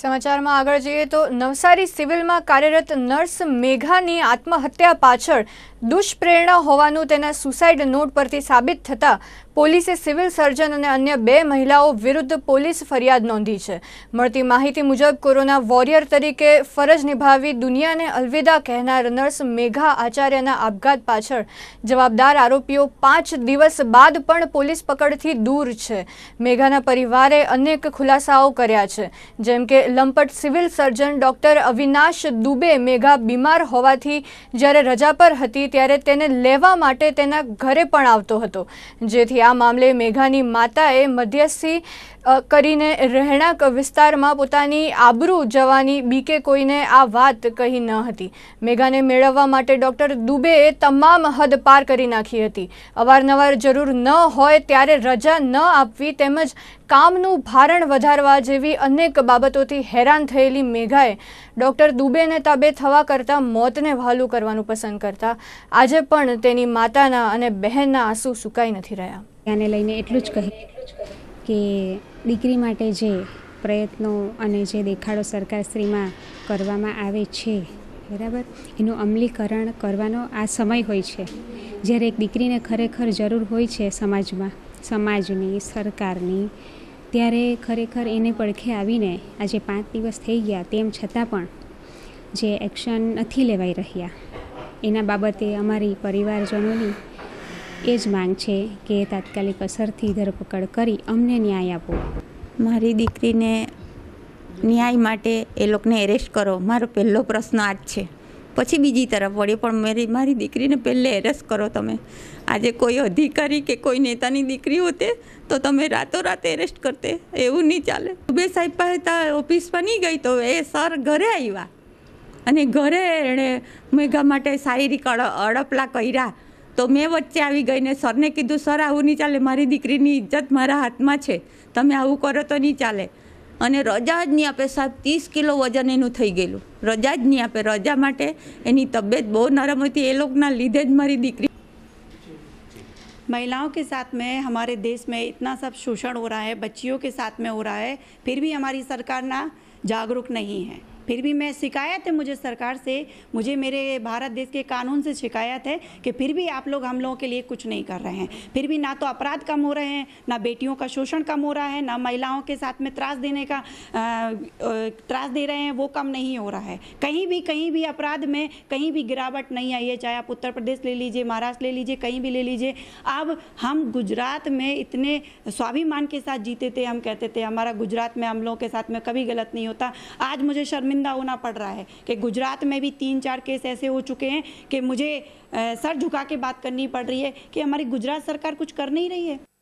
સમાચારમાં આગળ જઈએ તો નવસારી સિવિલમાં કાર્યરત નર્સ મેઘાની આત્મહત્યા પાછળ દુષ્પ્રેરણા હોવાનું તેના સુસાઇડ નોટ પરથી સાબિત થતાં પોલીસે સિવિલ સર્જન અને અન્ય બે મહિલાઓ વિરુદ્ધ પોલીસ ફરિયાદ નોંધી છે મળતી માહિતી મુજબ કોરોના વોરિયર તરીકે ફરજ નિભાવી દુનિયાને અલવિદા કહેનાર નર્સ મેઘા આચાર્યના આપઘાત પાછળ જવાબદાર આરોપીઓ પાંચ દિવસ બાદ પણ પોલીસ પકડથી દૂર છે મેઘાના પરિવારે અનેક ખુલાસાઓ કર્યા છે જેમ કે લંપટ civil surgeon doctor Avinash Dubey Megha બીમાર હોવાથી જ્યારે રજા પર હતી ત્યારે તેને લેવા માટે તેના ઘરે પણ આવતો હતો જેથી આ મામલે મેઘાની માતાએ મધ્યસ્થી કરીને રહેણાંક વિસ્તારમાં પોતાની આબરૂ જવાની બીકે કોઈને આ વાત કહી ન હતી મેઘાને મેળવવા માટે ડૉક્ટર દુબેએ તમામ હદ પાર કરી નાખી હતી અવારનવાર જરૂર ન હોય ત્યારે રજા ન આપવી તેમજ કામનું ભારણ વધારવા જેવી અનેક બાબતોથી હેરાન થયેલી મેઘાએ ડૉક્ટર દુબેને તબે થવા કરતાં મોતને વહાલું કરવાનું પસંદ કરતા આજે પણ તેની માતાના અને બહેનના આંસુ સુકાઈ નથી રહ્યા એને લઈને એટલું જ કહે કે દીકરી માટે જે પ્રયત્નો અને જે દેખાડો સરકારશ્રીમાં કરવામાં આવે છે બરાબર એનું અમલીકરણ કરવાનો આ સમય હોય છે જ્યારે એક દીકરીને ખરેખર જરૂર હોય છે સમાજમાં સમાજની સરકારની ત્યારે ખરેખર એને પડખે આવીને આજે પાંચ દિવસ થઈ ગયા તેમ છતાં પણ જે એક્શન નથી લેવાઈ રહ્યા એના બાબતે અમારી પરિવારજનોની એ જ માંગ છે કે તાત્કાલિક અસરથી ધરપકડ કરી અમને ન્યાય આપો મારી દીકરીને ન્યાય માટે એ લોકોને એરેસ્ટ કરો મારો પહેલો પ્રશ્ન આ જ છે પછી બીજી તરફ વળી પણ મારી મારી દીકરીને પહેલે એરેસ્ટ કરો તમે આજે કોઈ અધિકારી કે કોઈ નેતાની દીકરી હોતે તો તમે રાતોરાત એરેસ્ટ કરતે એવું નહીં ચાલે ઉબે સાહેબ પાસે ઓફિસ ઓફિસમાં નહીં ગઈ તો એ સર ઘરે આવ્યા અને ઘરે એણે મેઘા માટે શાયરી અડપલા કર્યા તો મેં વચ્ચે આવી ગઈને સરને કીધું સર આવું નહીં ચાલે મારી દીકરીની ઇજ્જત મારા હાથમાં છે તમે આવું કરો તો નહીં ચાલે અને રજા જ નહીં આપે સાહેબ ત્રીસ કિલો વજન એનું થઈ ગયેલું રજા જ નહીં આપે રજા માટે એની તબિયત બહુ નરમ હતી એ લોકોના લીધે જ મારી દીકરી महिलाओं के साथ में हमारे देश में इतना सब शोषण हो रहा है बच्चियों के साथ में हो रहा है फिर भी हमारी सरकार ना जागरूक नहीं है फिर भी मैं शिकायत है मुझे सरकार से मुझे मेरे भारत देश के कानून से शिकायत है कि फिर भी आप लोग हम लोगों के लिए कुछ नहीं कर रहे हैं फिर भी ना तो अपराध कम हो रहे हैं ना बेटियों का शोषण कम हो रहा है ना महिलाओं के साथ में त्रास देने का त्रास दे रहे हैं वो कम नहीं हो रहा है कहीं भी कहीं भी अपराध में कहीं भी गिरावट नहीं आई है चाहे आप उत्तर प्रदेश ले लीजिए महाराष्ट्र ले लीजिए कहीं भी ले लीजिए अब हम गुजरात में इतने स्वाभिमान के साथ जीते थे हम कहते थे हमारा गुजरात में हम लोगों के साथ में कभी गलत नहीं होता आज मुझे शर्मिंद शर्मिंदा होना पड़ रहा है कि गुजरात में भी तीन चार केस ऐसे हो चुके हैं कि मुझे सर झुका के बात करनी पड़ रही है कि हमारी गुजरात सरकार कुछ कर नहीं रही है